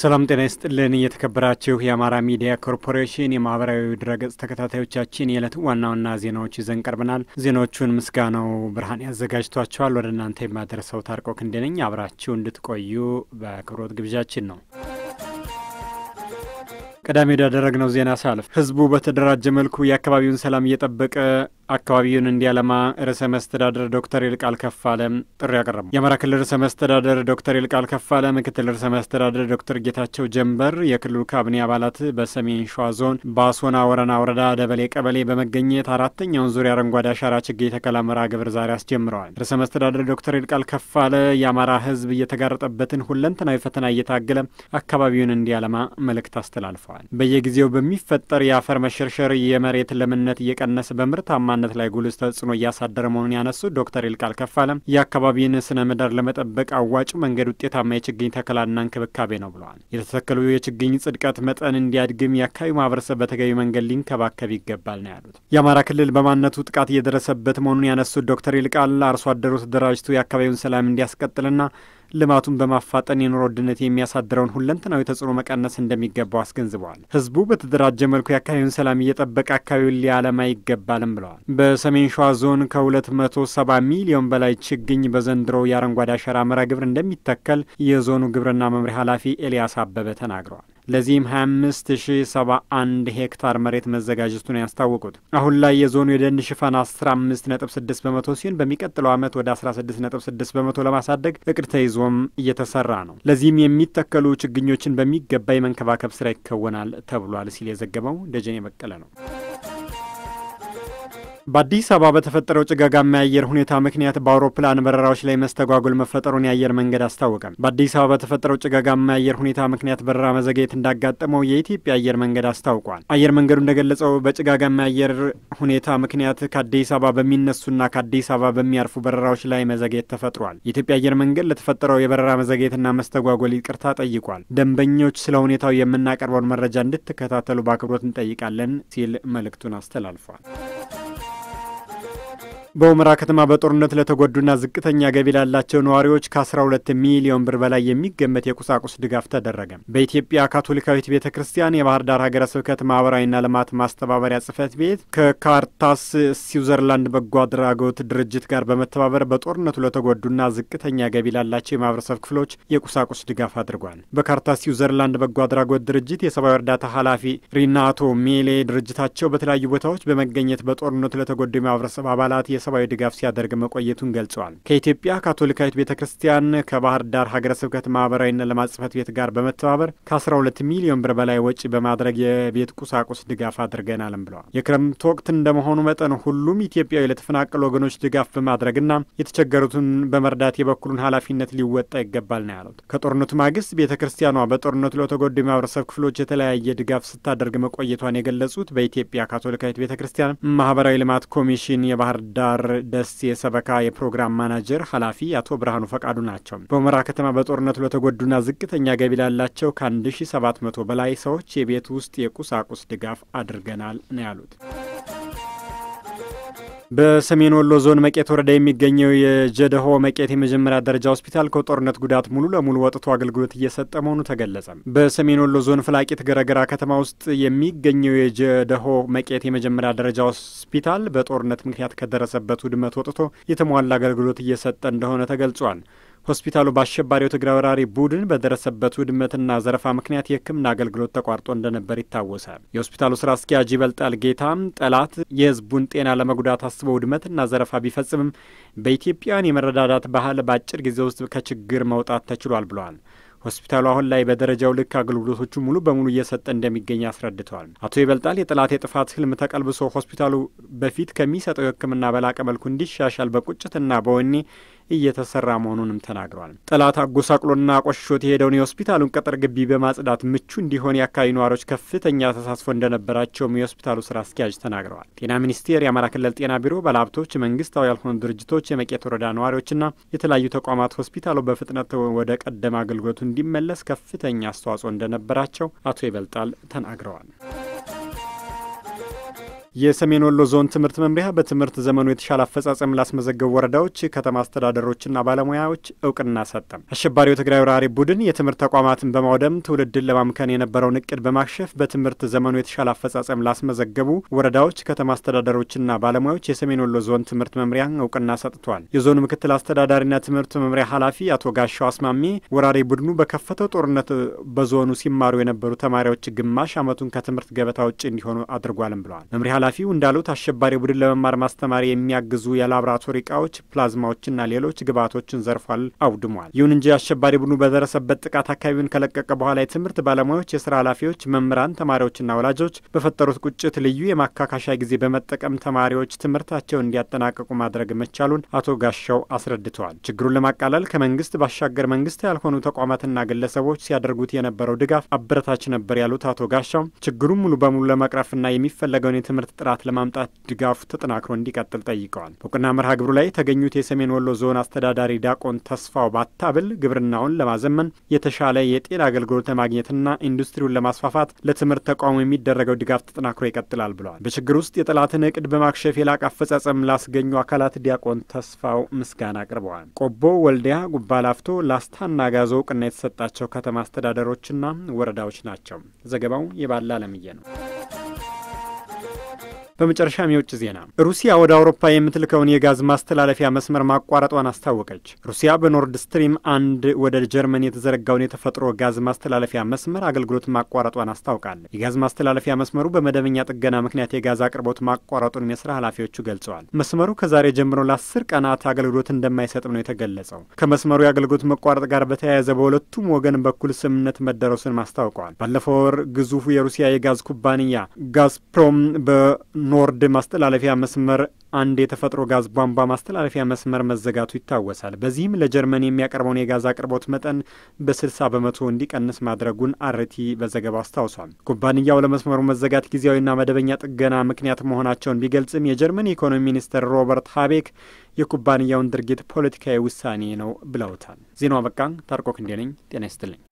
ሰላም ጤና ይስጥልን። የተከበራችሁ የአማራ ሚዲያ ኮርፖሬሽን የማህበራዊ ድረገጽ ተከታታዮቻችን የዕለት ዋና ዋና ዜናዎች ይዘን ቀርበናል። ዜናዎቹን ምስጋናው ብርሃን ያዘጋጅቷቸዋል። ወደ እናንተ የማደርሰው ታርቆ ክንዴ ነኝ። አብራችሁ እንድትቆዩ በአክብሮት ግብዣችን ነው። ቀዳሚ ወዳደረግነው ዜና ሳልፍ ህዝቡ በተደራጀ መልኩ የአካባቢውን ሰላም እየጠበቀ አካባቢውን እንዲያለማ ርዕሰ መስተዳደር ዶክተር ይልቃል ከፋለ ጥሪ ያቀረቡ የአማራ ክልል ርዕሰ መስተዳደር ዶክተር ይልቃል ከፋለ፣ ምክትል ርዕሰ መስተዳደር ዶክተር ጌታቸው ጀንበር፣ የክልሉ ካቢኔ አባላት በሰሜን ሸዋ ዞን ባሶና ወረና ወረዳ ደበሌ ቀበሌ በመገኘት አራተኛውን ዙሪያ አረንጓዴ አሻራ ችግኝ ተከላ መርሃ ግብር ዛሬ አስጀምረዋል። ርዕሰ መስተዳደር ዶክተር ይልቃል ከፋለ የአማራ ህዝብ እየተጋረጠበትን ሁለንተናዊ ፈተና እየታገለ አካባቢውን እንዲያለማ መልእክት አስተላልፈዋል። በየጊዜው በሚፈጠር የአፈር መሸርሸር የመሬት ለምነት እየቀነሰ በምርታማ በጤናማነት ላይ ጉልህ ተጽዕኖ እያሳደረ መሆኑን ያነሱት ዶክተር ይልቃል ከፋለም የአካባቢን ስነ ምህዳር ለመጠበቅ አዋጭ መንገድ ውጤታማ የችግኝ ተከላና እንክብካቤ ነው ብለዋል። የተተከሉ የችግኝ ጽድቀት መጠን እንዲያድግም የአካባቢው ማህበረሰብ በተገቢ መንገድ ሊንከባከብ ይገባል ነው ያሉት። የአማራ ክልል በማንነቱ ጥቃት እየደረሰበት መሆኑን ያነሱት ዶክተር ይልቃል አርሶ አደሩ ተደራጅቶ የአካባቢውን ሰላም እንዲያስቀጥልና ልማቱን በማፋጠን የኑሮ ውድነት የሚያሳድረውን ሁለንተናዊ ተጽዕኖ መቀነስ እንደሚገባው አስገንዝበዋል። ህዝቡ በተደራጀ መልኩ የአካባቢውን ሰላም እየጠበቀ አካባቢውን ሊያለማ ይገባልም ብለዋል። በሰሜን ሸዋ ዞን ከ270 ሚሊዮን በላይ ችግኝ በዘንድሮ የአረንጓዴ አሻራ መርሃ ግብር እንደሚተከል የዞኑ ግብርና መምሪያ ኃላፊ ኤልያስ አበበ ተናግረዋል። ለዚህም 25071 ሄክታር መሬት መዘጋጀቱን ያስታወቁት አሁን ላይ የዞኑ የደን ሽፋን 15.6 በመቶ ሲሆን በሚቀጥለው ዓመት ወደ 16.6 በመቶ ለማሳደግ እቅድ ተይዞም እየተሰራ ነው። ለዚህም የሚተከሉ ችግኞችን በሚገባ የመንከባከብ ስራ ይከወናል ተብሏል ሲል የዘገበው ደጀኔ በቀለ ነው። በአዲስ አበባ በተፈጠረው ጭጋጋማ የአየር ሁኔታ ምክንያት በአውሮፕላን በረራዎች ላይ መስተጓጎል መፈጠሩን የአየር መንገድ አስታወቀ። በአዲስ አበባ በተፈጠረው ጭጋጋማ የአየር ሁኔታ ምክንያት በረራ መዘግየት እንዳጋጠመው የኢትዮጵያ አየር መንገድ አስታውቋል። አየር መንገዱ እንደገለጸው በጭጋጋማ የአየር ሁኔታ ምክንያት ከአዲስ አበባ በሚነሱና ከአዲስ አበባ በሚያርፉ በረራዎች ላይ መዘግየት ተፈጥሯል። የኢትዮጵያ አየር መንገድ ለተፈጠረው የበረራ መዘግየትና መስተጓጎል ይቅርታ ጠይቋል። ደንበኞች ስለ ሁኔታው የምናቀርበውን መረጃ እንድትከታተሉ በአክብሮት እንጠይቃለን ሲል መልእክቱን አስተላልፏል። በሁመራ ከተማ በጦርነት ለተጎዱና ዝቅተኛ ገቢ ላላቸው ነዋሪዎች ከ12 ሚሊዮን ብር በላይ የሚገመት የቁሳቁስ ድጋፍ ተደረገ። በኢትዮጵያ ካቶሊካዊት ቤተ ክርስቲያን የባህር ዳር ሀገረ ስብከት ማህበራዊና ልማት ማስተባበሪያ ጽፈት ቤት ከካርታስ ስዊዘርላንድ በጎ አድራጎት ድርጅት ጋር በመተባበር በጦርነቱ ለተጎዱና ዝቅተኛ ገቢ ላላቸው የማህበረሰብ ክፍሎች የቁሳቁስ ድጋፍ አድርጓል። በካርታስ ስዊዘርላንድ በጎ አድራጎት ድርጅት የሰብአዊ እርዳታ ኃላፊ ሪናቶ ሜሌ ድርጅታቸው በተለያዩ ቦታዎች በመገኘት በጦርነቱ ለተጎዱ የማህበረሰብ አባላት ሰብአዊ ድጋፍ ሲያደርግ መቆየቱን ገልጸዋል። ከኢትዮጵያ ካቶሊካዊት ቤተ ክርስቲያን ከባህር ዳር ሀገረ ስብከት ማህበራዊና ልማት ጽሕፈት ቤት ጋር በመተባበር ከ12 ሚሊዮን ብር በላይ ወጪ በማድረግ የቤት ቁሳቁስ ድጋፍ አድርገናልም ብለዋል። የክረምት ወቅት እንደመሆኑ መጠን ሁሉም ኢትዮጵያዊ ለተፈናቀሉ ወገኖች ድጋፍ በማድረግና የተቸገሩትን በመርዳት የበኩሉን ኃላፊነት ሊወጣ ይገባል ነው ያሉት። ከጦርነቱ ማግስት ቤተ ክርስቲያኗ በጦርነቱ ለተጎዱ የማህበረሰብ ክፍሎች የተለያየ ድጋፍ ስታደርግ መቆየቷን የገለጹት በኢትዮጵያ ካቶሊካዊት ቤተ ክርስቲያን ማህበራዊ ልማት ኮሚሽን የባህር ዳር ዳር ደስ የሰበካ የፕሮግራም ማናጀር ኃላፊ አቶ ብርሃኑ ፈቃዱ ናቸው። በሁመራ ከተማ በጦርነቱ ለተጎዱና ዝቅተኛ ገቢ ላላቸው ከ1700 በላይ ሰዎች የቤት ውስጥ የቁሳቁስ ድጋፍ አድርገናል ነው ያሉት። በሰሜን ወሎ ዞን መቄት ወረዳ የሚገኘው የጀደሆ መቄት የመጀመሪያ ደረጃ ሆስፒታል ከጦርነት ጉዳት ሙሉ ለሙሉ ወጥቶ አገልግሎት እየሰጠ መሆኑ ተገለጸ። በሰሜን ወሎ ዞን ፍላቂት ገረገራ ከተማ ውስጥ የሚገኘው የጀደሆ መቄት የመጀመሪያ ደረጃ ሆስፒታል በጦርነት ምክንያት ከደረሰበት ውድመት ወጥቶ የተሟላ አገልግሎት እየሰጠ እንደሆነ ተገልጿል። ሆስፒታሉ በአሸባሪው ትግራይ ወራሪ ቡድን በደረሰበት ውድመትና ዘረፋ ምክንያት የሕክምና አገልግሎት ተቋርጦ እንደነበር ይታወሳል። የሆስፒታሉ ስራ አስኪያጅ ይበልጣል ጌታም ጠላት የህዝቡን ጤና ለመጉዳት አስበው ውድመትና ዘረፋ ቢፈጽምም በኢትዮጵያን የመረዳዳት ባህል በአጭር ጊዜ ውስጥ ከችግር መውጣት ተችሏል ብለዋል። ሆስፒታሉ አሁን ላይ በደረጃው ልክ አገልግሎቶቹ ሙሉ በሙሉ እየሰጠ እንደሚገኝ አስረድተዋል። አቶ ይበልጣል የጠላት የጥፋት ህልም ተቀልብሶ ሆስፒታሉ በፊት ከሚሰጠው የህክምና በላቀ መልኩ እንዲሻሻል በቁጭትና በወኔ እየተሰራ መሆኑንም ተናግሯል። ጠላት አጎሳቅሎና ቆሽሾት የሄደውን የሆስፒታሉን ቅጥር ግቢ በማጽዳት ምቹ እንዲሆን የአካባቢ ነዋሪዎች ከፍተኛ ተሳትፎ እንደነበራቸውም የሆስፒታሉ ስራ አስኪያጅ ተናግረዋል። ጤና ሚኒስቴር፣ የአማራ ክልል ጤና ቢሮ፣ ባለሀብቶች፣ መንግስታዊ ያልሆኑ ድርጅቶች፣ የመቄት ወረዳ ነዋሪዎችና የተለያዩ ተቋማት ሆስፒታሉ በፍጥነት ወደ ቀደመ አገልግሎቱ እንዲመለስ ከፍተኛ አስተዋጽኦ እንደነበራቸው አቶ ይበልጣል ተናግረዋል። የሰሜን ወሎ ዞን ትምህርት መምሪያ በትምህርት ዘመኑ የተሻለ አፈጻጸም ላስመዘገቡ ወረዳዎች፣ ከተማ አስተዳደሮችና ባለሙያዎች እውቅና ሰጠም። አሸባሪው ትግራይ ወራሪ ቡድን የትምህርት ተቋማትን በማውደም ትውልድን ለማምከን የነበረውን እቅድ በማክሸፍ በትምህርት ዘመኑ የተሻለ አፈጻጸም ላስመዘገቡ ወረዳዎች፣ ከተማ አስተዳደሮችና ባለሙያዎች የሰሜን ወሎ ዞን ትምህርት መምሪያ እውቅና ሰጥቷል። የዞኑ ምክትል አስተዳዳሪና ትምህርት መምሪያ ኃላፊ አቶ ጋሻው አስማሜ ወራሪ ቡድኑ በከፈተው ጦርነት በዞኑ ሲማሩ የነበሩ ተማሪዎች ግማሽ ዓመቱን ከትምህርት ገበታ ውጭ እንዲሆኑ አድርጓልም ብለዋል። ኃላፊው እንዳሉት አሸባሪ ቡድን ለመማር ማስተማር የሚያግዙ የላብራቶሪ እቃዎች፣ ፕላዝማዎችና ሌሎች ግብዓቶችን ዘርፏል፣ አውድሟል። ይሁን እንጂ አሸባሪ ቡድኑ በደረሰበት ጥቃት አካባቢውን ከለቀቀ በኋላ የትምህርት ባለሙያዎች፣ የስራ ኃላፊዎች፣ መምህራን፣ ተማሪዎችና ወላጆች በፈጠሩት ቁጭት ልዩ የማካካሻ ጊዜ በመጠቀም ተማሪዎች ትምህርታቸውን እንዲያጠናቀቁ ማድረግ መቻሉን አቶ ጋሻው አስረድተዋል። ችግሩን ለማቃለል ከመንግስት ባሻገር መንግስት ያልሆኑ ተቋማትና ግለሰቦች ሲያደርጉት የነበረው ድጋፍ አበረታች ነበር ያሉት አቶ ጋሻው ችግሩን ሙሉ በሙሉ ለመቅረፍና የሚፈለገውን የትምህርት የትምህርት ጥራት ለማምጣት ድጋፉ ተጠናክሮ እንዲቀጥል ጠይቀዋል። በእውቅና መርሃ ግብሩ ላይ የተገኙት የሰሜን ወሎ ዞን አስተዳዳሪ ዲያቆን ተስፋው ባታብል ግብርናውን ለማዘመን የተሻለ የጤና አገልግሎት ለማግኘትና ኢንዱስትሪውን ለማስፋፋት ለትምህርት ተቋሙ የሚደረገው ድጋፍ ተጠናክሮ ይቀጥላል ብለዋል። በችግር ውስጥ የጠላትን እቅድ በማክሸፍ የላቅ አፈጻጸም ላስገኙ አካላት ዲያቆን ተስፋው ምስጋና አቅርበዋል። ቆቦ፣ ወልዲያ፣ ጉባላፍቶ፣ ላስታና ጋዞ እውቅና የተሰጣቸው ከተማ አስተዳደሮችና ወረዳዎች ናቸው። ዘገባው የባላ አለምዬ ነው። በመጨረሻም የውጭ ዜና ሩሲያ ወደ አውሮፓ የምትልከውን የጋዝ ማስተላለፊያ መስመር ማቋረጧን አስታወቀች። ሩሲያ በኖርድ ስትሪም አንድ ወደ ጀርመን የተዘረጋውን የተፈጥሮ ጋዝ ማስተላለፊያ መስመር አገልግሎት ማቋረጧን አስታውቃለች። የጋዝ ማስተላለፊያ መስመሩ በመደበኛ ጥገና ምክንያት የጋዝ አቅርቦት ማቋረጡን የስራ ኃላፊዎቹ ገልጸዋል። መስመሩ ከዛሬ ጀምሮ ለአስር ቀናት አገልግሎት እንደማይሰጥም ነው የተገለጸው። ከመስመሩ የአገልግሎት መቋረጥ ጋር በተያያዘ በሁለቱም ወገን በኩል ስምምነት መደረሱን አስታውቀዋል። ባለፈው ወር ግዙፉ የሩሲያ የጋዝ ኩባንያ ጋዝፕሮም በ ኖርድ ማስተላለፊያ መስመር አንድ የተፈጥሮ ጋዝ ቧንቧ ማስተላለፊያ መስመር መዘጋቱ ይታወሳል። በዚህም ለጀርመን የሚያቀርበውን የጋዝ አቅርቦት መጠን በ60 በመቶ እንዲቀንስ ማድረጉን አርቲ በዘገባው አስታውሷል። ኩባንያው ለመስመሩ መዘጋት ጊዜያዊና መደበኛ ጥገና ምክንያት መሆናቸውን ቢገልጽም የጀርመን የኢኮኖሚ ሚኒስትር ሮበርት ሀቤክ የኩባንያውን ድርጊት ፖለቲካዊ ውሳኔ ነው ብለውታል። ዜናው አበቃ። ታርቆክ ክንዴ ነኝ። ጤና ይስጥልኝ።